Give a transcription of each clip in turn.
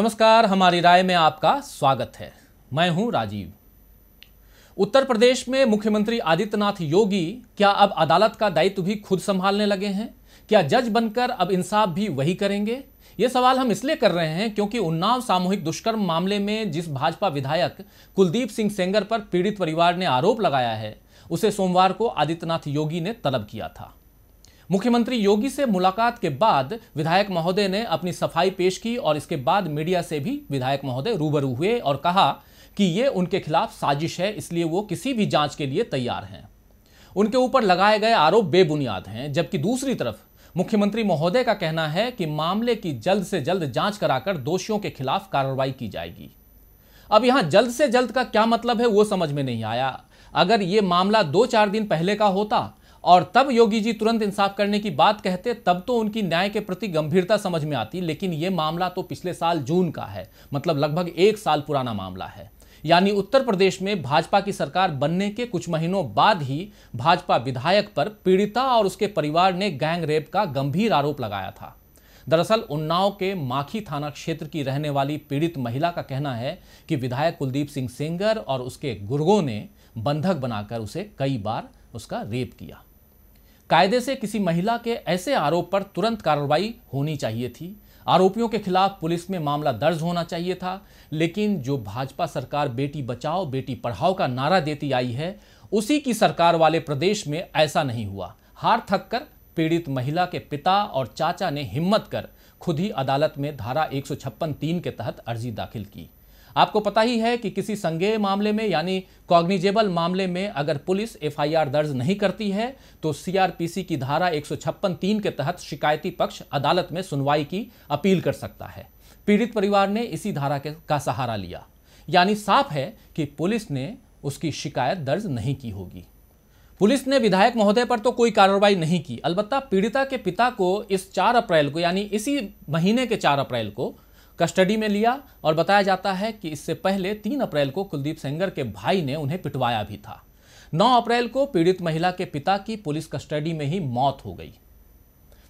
नमस्कार हमारी राय में आपका स्वागत है मैं हूं राजीव उत्तर प्रदेश में मुख्यमंत्री आदित्यनाथ योगी क्या अब अदालत का दायित्व भी खुद संभालने लगे हैं क्या जज बनकर अब इंसाफ भी वही करेंगे ये सवाल हम इसलिए कर रहे हैं क्योंकि उन्नाव सामूहिक दुष्कर्म मामले में जिस भाजपा विधायक कुलदीप सिंह सेंगर पर पीड़ित परिवार ने आरोप लगाया है उसे सोमवार को आदित्यनाथ योगी ने तलब किया था मुख्यमंत्री योगी से मुलाकात के बाद विधायक महोदय ने अपनी सफाई पेश की और इसके बाद मीडिया से भी विधायक महोदय रूबरू हुए और कहा कि ये उनके खिलाफ साजिश है इसलिए वो किसी भी जांच के लिए तैयार हैं उनके ऊपर लगाए गए आरोप बेबुनियाद हैं जबकि दूसरी तरफ मुख्यमंत्री महोदय का कहना है कि मामले की जल्द से जल्द जांच कराकर दोषियों के खिलाफ कार्रवाई की जाएगी अब यहां जल्द से जल्द का क्या मतलब है वो समझ में नहीं आया अगर ये मामला दो चार दिन पहले का होता और तब योगी जी तुरंत इंसाफ करने की बात कहते तब तो उनकी न्याय के प्रति गंभीरता समझ में आती लेकिन ये मामला तो पिछले साल जून का है मतलब लगभग एक साल पुराना मामला है यानी उत्तर प्रदेश में भाजपा की सरकार बनने के कुछ महीनों बाद ही भाजपा विधायक पर पीड़िता और उसके परिवार ने गैंग रेप का गंभीर आरोप लगाया था दरअसल उन्नाव के माखी थाना क्षेत्र की रहने वाली पीड़ित महिला का कहना है कि विधायक कुलदीप सिंह सेंगर और उसके गुर्गों ने बंधक बनाकर उसे कई बार उसका रेप किया कायदे से किसी महिला के ऐसे आरोप पर तुरंत कार्रवाई होनी चाहिए थी आरोपियों के खिलाफ पुलिस में मामला दर्ज होना चाहिए था लेकिन जो भाजपा सरकार बेटी बचाओ बेटी पढ़ाओ का नारा देती आई है उसी की सरकार वाले प्रदेश में ऐसा नहीं हुआ हार थक कर पीड़ित महिला के पिता और चाचा ने हिम्मत कर खुद ही अदालत में धारा एक सौ तीन के तहत अर्जी दाखिल की आपको पता ही है कि किसी संज्ञेय मामले में यानी कॉग्निजेबल मामले में अगर पुलिस एफआईआर दर्ज नहीं करती है तो सीआरपीसी की धारा एक तीन के तहत शिकायती पक्ष अदालत में सुनवाई की अपील कर सकता है पीड़ित परिवार ने इसी धारा के का सहारा लिया यानी साफ है कि पुलिस ने उसकी शिकायत दर्ज नहीं की होगी पुलिस ने विधायक महोदय पर तो कोई कार्रवाई नहीं की अलबत्ता पीड़िता के पिता को इस चार अप्रैल को यानी इसी महीने के चार अप्रैल को कस्टडी में लिया और बताया जाता है कि इससे पहले तीन अप्रैल को कुलदीप सेंगर के भाई ने उन्हें पिटवाया भी था 9 अप्रैल को पीड़ित महिला के पिता की पुलिस कस्टडी में ही मौत हो गई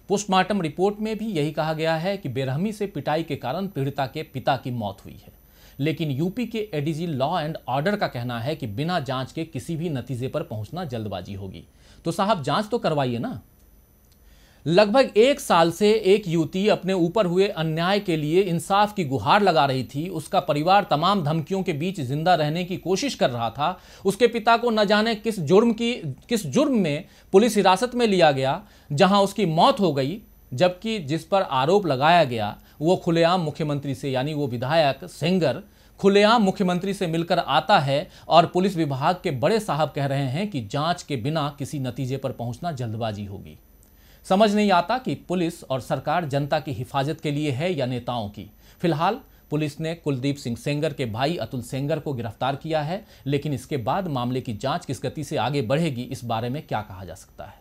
पोस्टमार्टम रिपोर्ट में भी यही कहा गया है कि बेरहमी से पिटाई के कारण पीड़िता के पिता की मौत हुई है लेकिन यूपी के एडीजी लॉ एंड ऑर्डर का कहना है कि बिना जांच के किसी भी नतीजे पर पहुंचना जल्दबाजी होगी तो साहब जांच तो करवाइए ना लगभग एक साल से एक युवती अपने ऊपर हुए अन्याय के लिए इंसाफ की गुहार लगा रही थी उसका परिवार तमाम धमकियों के बीच जिंदा रहने की कोशिश कर रहा था उसके पिता को न जाने किस जुर्म की किस जुर्म में पुलिस हिरासत में लिया गया जहां उसकी मौत हो गई जबकि जिस पर आरोप लगाया गया वो खुलेआम मुख्यमंत्री से यानी वो विधायक सेंगर खुलेआम मुख्यमंत्री से मिलकर आता है और पुलिस विभाग के बड़े साहब कह रहे हैं कि जाँच के बिना किसी नतीजे पर पहुँचना जल्दबाजी होगी समझ नहीं आता कि पुलिस और सरकार जनता की हिफाजत के लिए है या नेताओं की फिलहाल पुलिस ने कुलदीप सिंह सेंगर के भाई अतुल सेंगर को गिरफ्तार किया है लेकिन इसके बाद मामले की जांच किस गति से आगे बढ़ेगी इस बारे में क्या कहा जा सकता है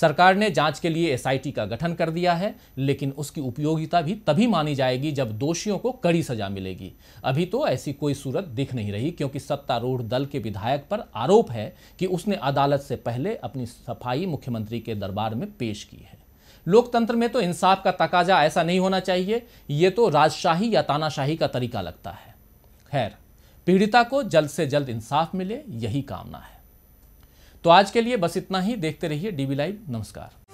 सरकार ने जांच के लिए एसआईटी का गठन कर दिया है लेकिन उसकी उपयोगिता भी तभी मानी जाएगी जब दोषियों को कड़ी सजा मिलेगी अभी तो ऐसी कोई सूरत दिख नहीं रही क्योंकि सत्तारूढ़ दल के विधायक पर आरोप है कि उसने अदालत से पहले अपनी सफाई मुख्यमंत्री के दरबार में पेश की है लोकतंत्र में तो इंसाफ का तकाजा ऐसा नहीं होना चाहिए ये तो राजशाही या तानाशाही का तरीका लगता है खैर पीड़िता को जल्द से जल्द इंसाफ मिले यही कामना है तो आज के लिए बस इतना ही देखते रहिए डीबी लाइव नमस्कार